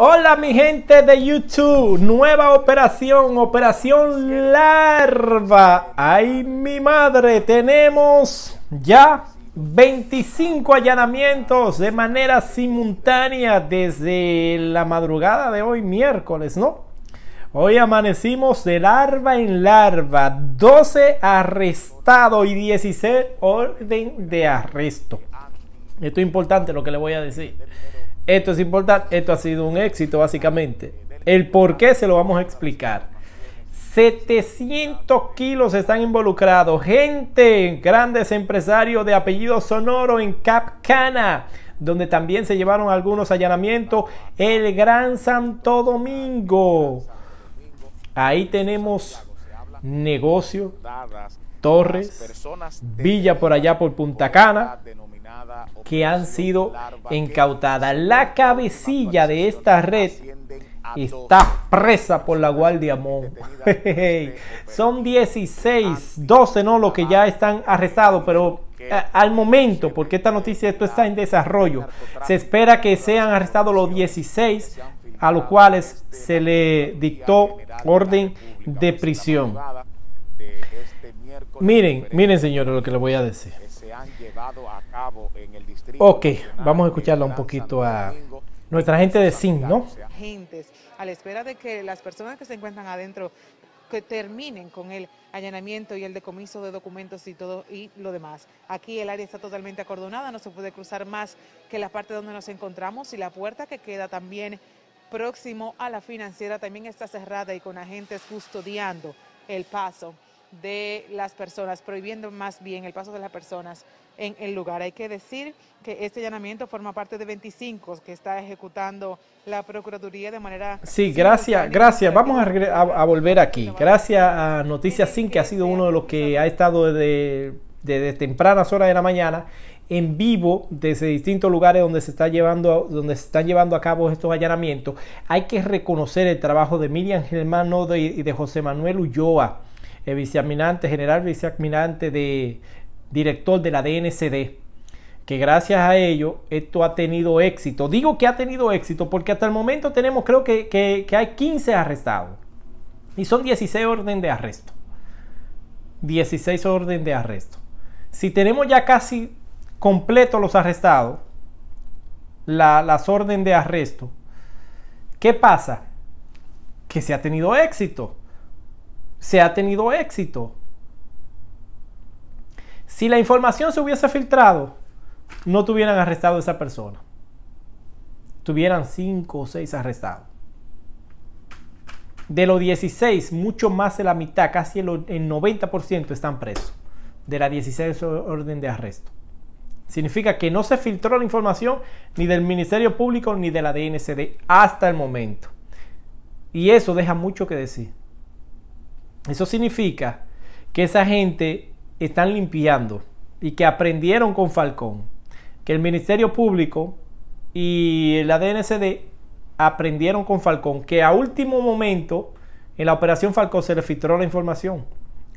Hola mi gente de YouTube, nueva operación, operación larva. Ay mi madre, tenemos ya 25 allanamientos de manera simultánea desde la madrugada de hoy miércoles, ¿no? Hoy amanecimos de larva en larva, 12 arrestados y 16 orden de arresto. Esto es importante lo que le voy a decir. Esto es importante, esto ha sido un éxito básicamente. El por qué se lo vamos a explicar. 700 kilos están involucrados. Gente, grandes empresarios de apellido sonoro en Capcana, donde también se llevaron algunos allanamientos. El Gran Santo Domingo. Ahí tenemos negocio, torres, villa por allá por Punta Cana que han sido incautadas. La cabecilla de esta red está presa por la Guardia Mon. Son 16, 12 no, los que ya están arrestados, pero eh, al momento, porque esta noticia esto está en desarrollo, se espera que sean arrestados los 16 a los cuales se le dictó orden de prisión. Este miren, miren señores lo que les voy a decir han llevado a cabo en el distrito. Ok, vamos a escucharla un poquito a nuestra gente de SIN, ¿no? ...agentes, a la espera de que las personas que se encuentran adentro que terminen con el allanamiento y el decomiso de documentos y todo y lo demás. Aquí el área está totalmente acordonada, no se puede cruzar más que la parte donde nos encontramos y la puerta que queda también próximo a la financiera también está cerrada y con agentes custodiando el paso de las personas, prohibiendo más bien el paso de las personas en el lugar. Hay que decir que este allanamiento forma parte de 25 que está ejecutando la Procuraduría de manera... Sí, gracias, gracias. Vamos a, volver aquí. Gracias a Noticias Sin, que ha sido uno de los que ha estado desde, tempranas horas de la mañana en vivo desde distintos lugares donde se, está llevando, donde se están llevando a cabo estos allanamientos. Hay que reconocer el trabajo de Miriam Germano y de José Manuel Ulloa el eh, vicealmirante, general vicealmirante de director de la DNCD, que gracias a ello esto ha tenido éxito. Digo que ha tenido éxito porque hasta el momento tenemos creo que, hay 15 arrestados y son 16 orden de arresto. 16 orden de arresto. Si tenemos ya casi completos los arrestados, las orden de arresto, ¿qué pasa? Que se ha tenido éxito se ha tenido éxito. Si la información se hubiese filtrado, no tuvieran arrestado a esa persona. Tuvieran cinco o seis arrestados. De los 16, mucho más de la mitad, casi el 90% están presos de la 16 orden de arresto. Significa que no se filtró la información ni del Ministerio Público ni de la DNCD hasta el momento. Y eso deja mucho que decir. Eso significa que esa gente están limpiando y que aprendieron con Falcón, que el Ministerio Público y la DNCD aprendieron con Falcón, que a último momento en la operación Falcón se le filtró la información.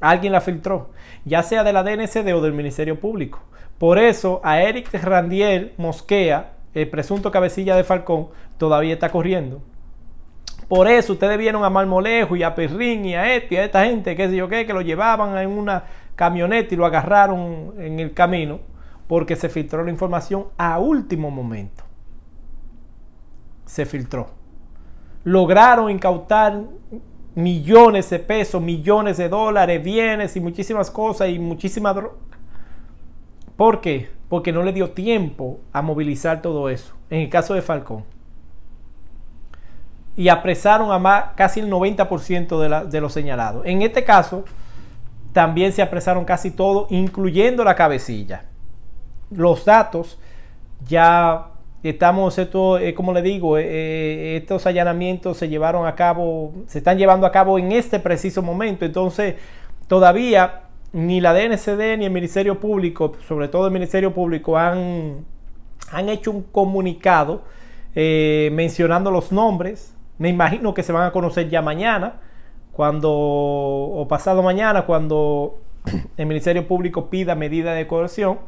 Alguien la filtró, ya sea de la DNCD o del Ministerio Público. Por eso a Eric Randiel Mosquea, el presunto cabecilla de Falcón, todavía está corriendo. Por eso ustedes vieron a Malmolejo y a Perrín y a este a esta gente, qué sé yo qué, que lo llevaban en una camioneta y lo agarraron en el camino porque se filtró la información a último momento. Se filtró. Lograron incautar millones de pesos, millones de dólares, bienes y muchísimas cosas y muchísimas drogas ¿Por qué? Porque no le dio tiempo a movilizar todo eso. En el caso de Falcón y apresaron a más casi el 90% de, los señalados. En este caso, también se apresaron casi todo, incluyendo la cabecilla. Los datos ya estamos, esto, eh, como le digo, eh, eh, estos allanamientos se llevaron a cabo, se están llevando a cabo en este preciso momento. Entonces, todavía ni la DNCD ni el Ministerio Público, sobre todo el Ministerio Público, han, han hecho un comunicado mencionando los nombres me imagino que se van a conocer ya mañana, cuando, o pasado mañana, cuando el Ministerio Público pida medida de coerción,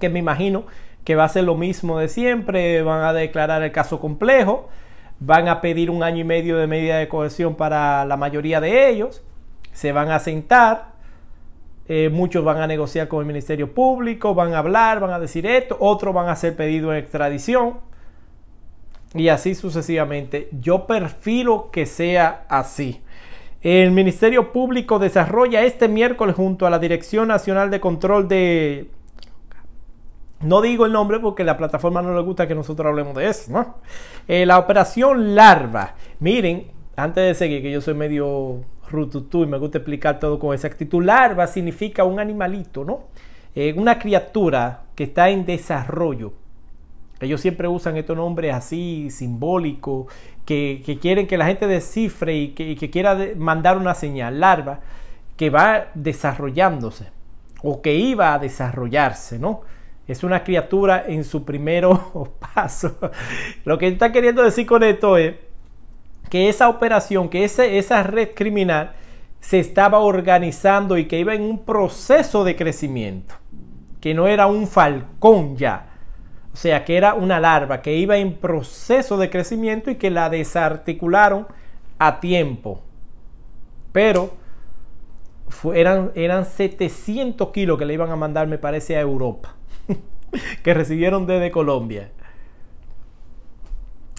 que me imagino que va a ser lo mismo de siempre, van a declarar el caso complejo, van a pedir un año y medio de medida de coerción para la mayoría de ellos, se van a sentar, eh, muchos van a negociar con el Ministerio Público, van a hablar, van a decir esto, otros van a hacer pedido de extradición y así sucesivamente. Yo perfilo que sea así. El Ministerio Público desarrolla este miércoles junto a la Dirección Nacional de Control de... No digo el nombre porque la plataforma no le gusta que nosotros hablemos de eso, ¿no? Eh, la operación Larva. Miren, antes de seguir, que yo soy medio rututú y me gusta explicar todo con exactitud. Larva significa un animalito, ¿no? Eh, una criatura que está en desarrollo. Ellos siempre usan estos nombres así, simbólicos, que, quieren que la gente descifre y que, que quiera mandar una señal, larva, que va desarrollándose o que iba a desarrollarse, ¿no? Es una criatura en su primero paso. Lo que está queriendo decir con esto es que esa operación, que esa red criminal se estaba organizando y que iba en un proceso de crecimiento, que no era un falcón ya, o sea, que era una larva que iba en proceso de crecimiento y que la desarticularon a tiempo. Pero eran, 700 kilos que le iban a mandar, me parece, a Europa, que recibieron desde Colombia.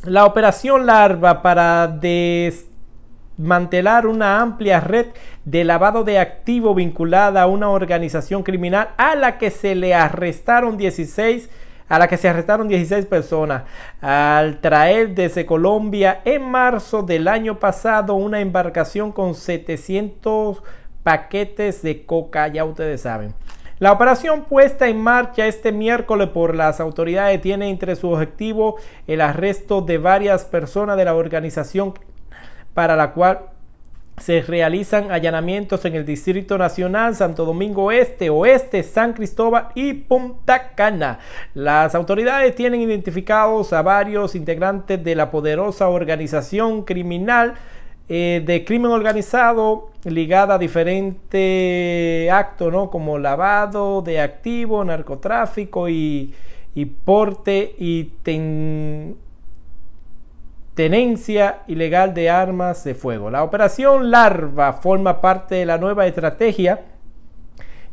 La operación larva para desmantelar una amplia red de lavado de activo vinculada a una organización criminal a la que se le arrestaron 16 a la que se arrestaron 16 personas al traer desde Colombia en marzo del año pasado una embarcación con 700 paquetes de coca, ya ustedes saben. La operación puesta en marcha este miércoles por las autoridades tiene entre su objetivo el arresto de varias personas de la organización para la cual se realizan allanamientos en el Distrito Nacional, Santo Domingo Este, Oeste, San Cristóbal y Punta Cana. Las autoridades tienen identificados a varios integrantes de la poderosa organización criminal eh, de crimen organizado ligada a diferentes actos, ¿no? Como lavado de activos, narcotráfico y, porte y tenencia ilegal de armas de fuego. La operación Larva forma parte de la nueva estrategia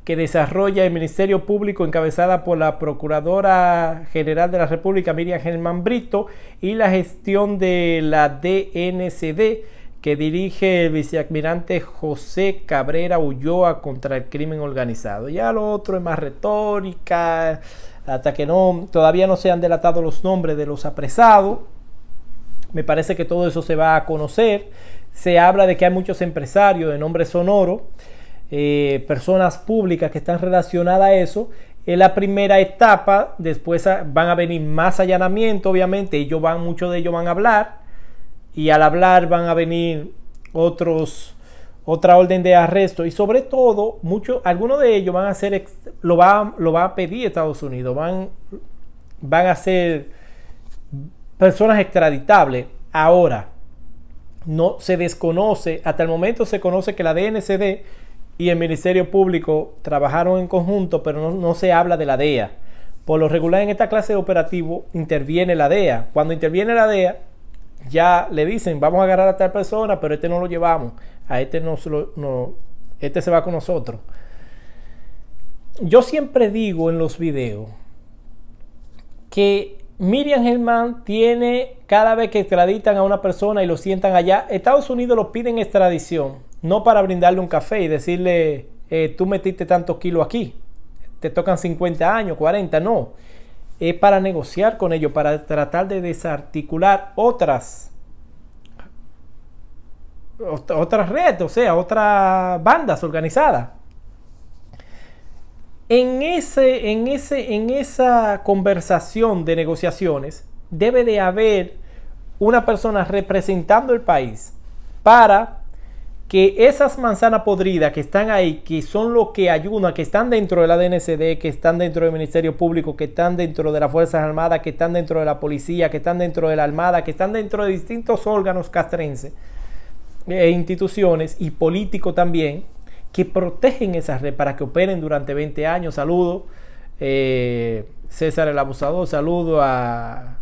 que desarrolla el Ministerio Público encabezada por la Procuradora General de la República Miriam Germán Brito y la gestión de la DNCD que dirige el viceadmirante José Cabrera Ulloa contra el crimen organizado. Ya lo otro es más retórica, hasta que no, todavía no se han delatado los nombres de los apresados me parece que todo eso se va a conocer. Se habla de que hay muchos empresarios de nombre sonoro, eh, personas públicas que están relacionadas a eso. En la primera etapa, después van a venir más allanamientos, obviamente. Ellos van, muchos de ellos van a hablar. Y al hablar van a venir otros otra orden de arresto y sobre todo muchos algunos de ellos van a hacer lo lo va a pedir Estados Unidos van van a hacer personas extraditables. Ahora, no se desconoce, hasta el momento se conoce que la DNCD y el Ministerio Público trabajaron en conjunto, pero no, se habla de la DEA. Por lo regular en esta clase de operativo interviene la DEA. Cuando interviene la DEA, ya le dicen, vamos a agarrar a tal persona, pero este no lo llevamos, a este no, no este se va con nosotros. Yo siempre digo en los videos que Miriam Germán tiene, cada vez que extraditan a una persona y lo sientan allá, Estados Unidos lo piden extradición, no para brindarle un café y decirle, eh, tú metiste tantos kilos aquí, te tocan 50 años, 40, no. Es para negociar con ellos, para tratar de desarticular otras, otras redes, o sea, otras bandas organizadas. En, ese, en, ese, en esa conversación de negociaciones debe de haber una persona representando el país para que esas manzanas podridas que están ahí, que son lo que ayudan, que están dentro de la DNCD, que están dentro del Ministerio Público, que están dentro de las Fuerzas Armadas, que están dentro de la policía, que están dentro de la Armada, que están dentro de distintos órganos castrenses, e instituciones y políticos también, que protegen esas red para que operen durante 20 años. Saludo eh, César el Abusador, saludo a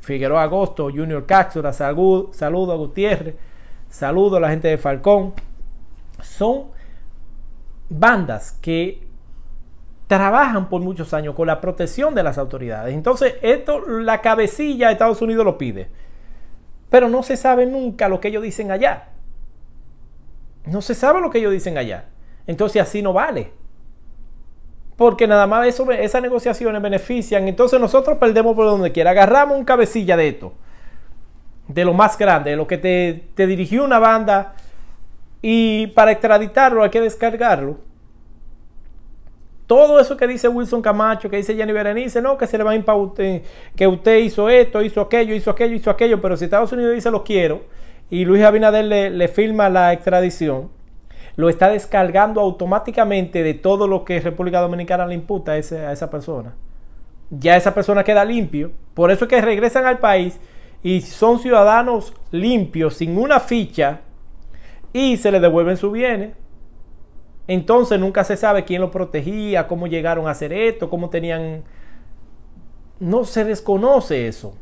Figueroa Agosto, Junior Cáxula saludo, saludo a Gutiérrez, saludo a la gente de Falcón. Son bandas que trabajan por muchos años con la protección de las autoridades. Entonces, esto la cabecilla de Estados Unidos lo pide. Pero no se sabe nunca lo que ellos dicen allá. No se sabe lo que ellos dicen allá. Entonces así no vale. Porque nada más eso, esas negociaciones benefician. Entonces nosotros perdemos por donde quiera. Agarramos un cabecilla de esto. De lo más grande, de lo que te, dirigió una banda. Y para extraditarlo hay que descargarlo. Todo eso que dice Wilson Camacho, que dice Jenny Berenice, no, que se le va a eh, que usted hizo esto, hizo aquello, hizo aquello, hizo aquello, pero si Estados Unidos dice lo quiero, y Luis Abinader le, firma la extradición, lo está descargando automáticamente de todo lo que República Dominicana le imputa a, esa persona. Ya esa persona queda limpio. Por eso es que regresan al país y son ciudadanos limpios, sin una ficha, y se les devuelven sus bienes. Entonces nunca se sabe quién lo protegía, cómo llegaron a hacer esto, cómo tenían... No se desconoce eso.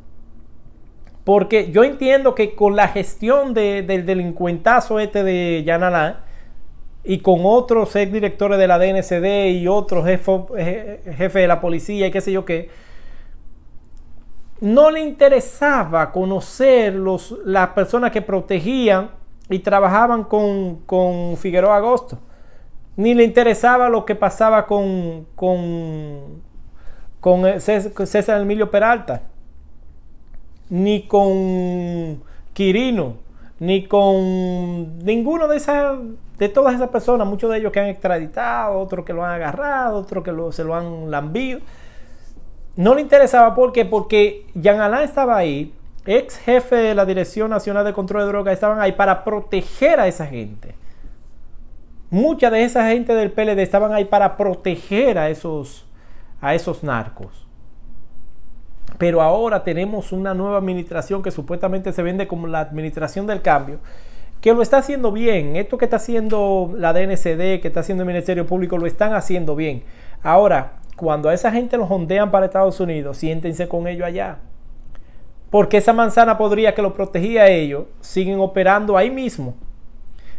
Porque yo entiendo que con la gestión del delincuentazo este de Yanalán y con otros ex directores de la DNCD y otros jefes jefe de la policía y qué sé yo qué, no le interesaba conocer las personas que protegían y trabajaban con, con Figueroa Agosto. Ni le interesaba lo que pasaba con, con, con César Emilio Peralta ni con Quirino, ni con ninguno de esas, de todas esas personas, muchos de ellos que han extraditado, otros que lo han agarrado, otros que lo, se lo han lambido. No le interesaba porque porque Jean Alain estaba ahí, ex jefe de la Dirección Nacional de Control de Drogas, estaban ahí para proteger a esa gente. Mucha de esa gente del PLD estaban ahí para proteger a esos, a esos narcos. Pero ahora tenemos una nueva administración que supuestamente se vende como la administración del cambio, que lo está haciendo bien. Esto que está haciendo la DNCD, que está haciendo el Ministerio Público, lo están haciendo bien. Ahora, cuando a esa gente los ondean para Estados Unidos, siéntense con ellos allá. Porque esa manzana podría que lo protegía a ellos, siguen operando ahí mismo.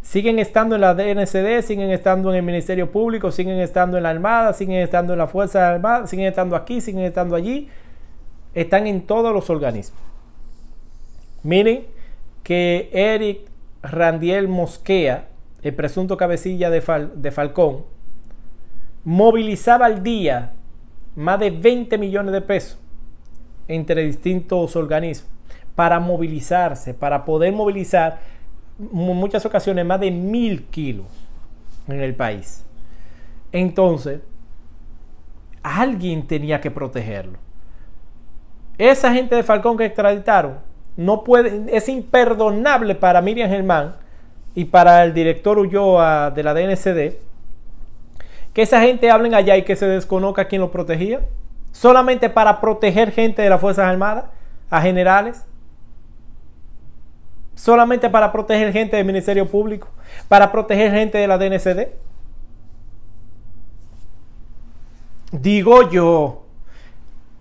Siguen estando en la DNCD, siguen estando en el Ministerio Público, siguen estando en la Armada, siguen estando en la Fuerza Armada, siguen estando aquí, siguen estando allí están en todos los organismos. Miren que Eric Randiel Mosquea, el presunto cabecilla de, de Falcón, movilizaba al día más de 20 millones de pesos entre distintos organismos para movilizarse, para poder movilizar en muchas ocasiones más de mil kilos en el país. Entonces, alguien tenía que protegerlo. Esa gente de Falcón que extraditaron no puede, es imperdonable para Miriam Germán y para el director Ulloa de la DNCD que esa gente hablen allá y que se desconozca quién lo protegía, solamente para proteger gente de las Fuerzas Armadas, a generales, solamente para proteger gente del Ministerio Público, para proteger gente de la DNCD. Digo yo,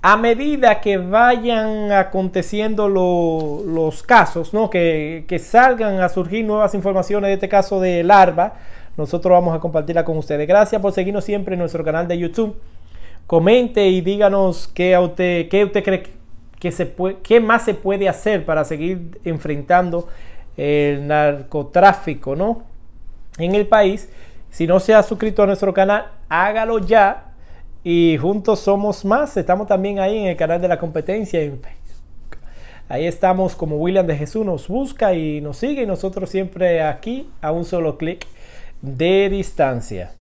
a medida que vayan aconteciendo los casos, ¿no? Que, salgan a surgir nuevas informaciones de este caso de larva, nosotros vamos a compartirla con ustedes. Gracias por seguirnos siempre en nuestro canal de YouTube. Comente y díganos qué, usted, usted cree que se más se puede hacer para seguir enfrentando el narcotráfico ¿no? en el país. Si no se ha suscrito a nuestro canal, hágalo ya y juntos somos más. Estamos también ahí en el canal de la competencia en Facebook. Ahí estamos como William de Jesús nos busca y nos sigue y nosotros siempre aquí a un solo clic de distancia.